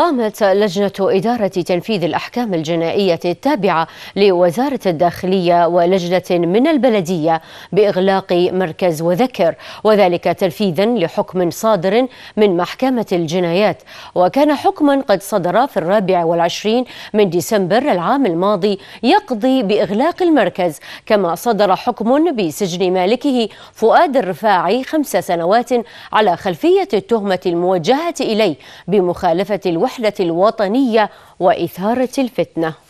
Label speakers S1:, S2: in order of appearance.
S1: قامت لجنة إدارة تنفيذ الأحكام الجنائية التابعة لوزارة الداخلية ولجنة من البلدية بإغلاق مركز وذكر وذلك تنفيذا لحكم صادر من محكمة الجنايات وكان حكما قد صدر في الرابع والعشرين من ديسمبر العام الماضي يقضي بإغلاق المركز كما صدر حكم بسجن مالكه فؤاد الرفاعي خمس سنوات على خلفية التهمة الموجهة إليه بمخالفة الوحدة الوحدة الوطنية وإثارة الفتنة